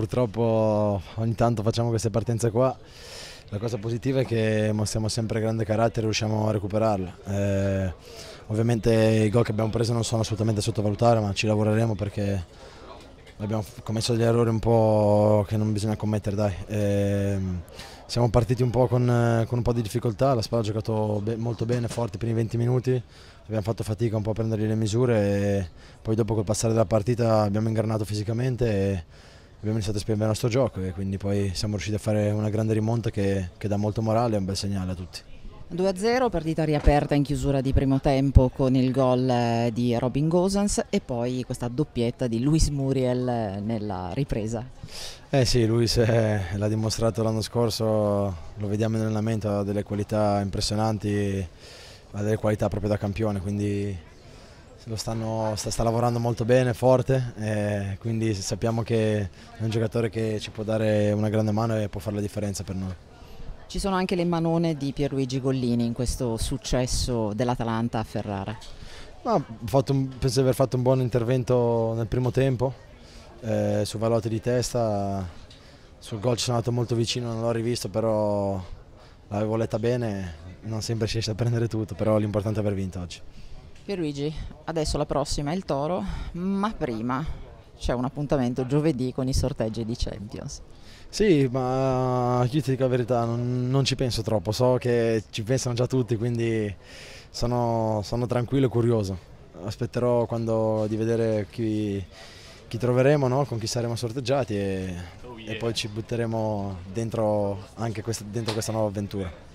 purtroppo ogni tanto facciamo queste partenze qua. La cosa positiva è che mostriamo sempre grande carattere e riusciamo a recuperarla. Eh, ovviamente i gol che abbiamo preso non sono assolutamente da sottovalutare, ma ci lavoreremo perché abbiamo commesso degli errori un po' che non bisogna commettere, dai. Eh, siamo partiti un po' con, con, un po' di difficoltà, la squadra ha giocato be molto bene, forte per i 20 minuti, abbiamo fatto fatica un po' a prendere le misure e poi dopo col passare della partita abbiamo ingranato fisicamente e abbiamo iniziato a spiegare il nostro gioco e quindi poi siamo riusciti a fare una grande rimonta che, che dà molto morale e un bel segnale a tutti. 2-0, partita riaperta in chiusura di primo tempo con il gol eh, di Robin Gosens e poi questa doppietta di Luis Muriel eh, nella ripresa. Eh sì, Luis eh, l'ha dimostrato l'anno scorso, lo vediamo in allenamento, ha delle qualità impressionanti, ha delle qualità proprio da campione, quindi Stanno, sta, sta, lavorando molto bene, forte, eh, quindi sappiamo che è un giocatore che ci può dare una grande mano e può fare la differenza per noi. Ci sono anche le manone di Pierluigi Gollini in questo successo dell'Atalanta a Ferrara. No, un, penso di aver fatto un buon intervento nel primo tempo, eh, su Valotti di testa, sul gol ci sono andato molto vicino, non l'ho rivisto, però l'avevo letta bene, non sempre si riesce a prendere tutto, però l'importante è aver vinto oggi. Pierluigi, adesso la prossima è il Toro, ma prima c'è un appuntamento giovedì con i sorteggi di Champions. Sì, ma io ti dico la verità, non, non ci penso troppo, so che ci pensano già tutti, quindi sono, sono tranquillo e curioso. Aspetterò quando, di vedere chi, chi troveremo, no? con chi saremo sorteggiati e, oh yeah. e, poi ci butteremo dentro, anche questa, dentro questa nuova avventura.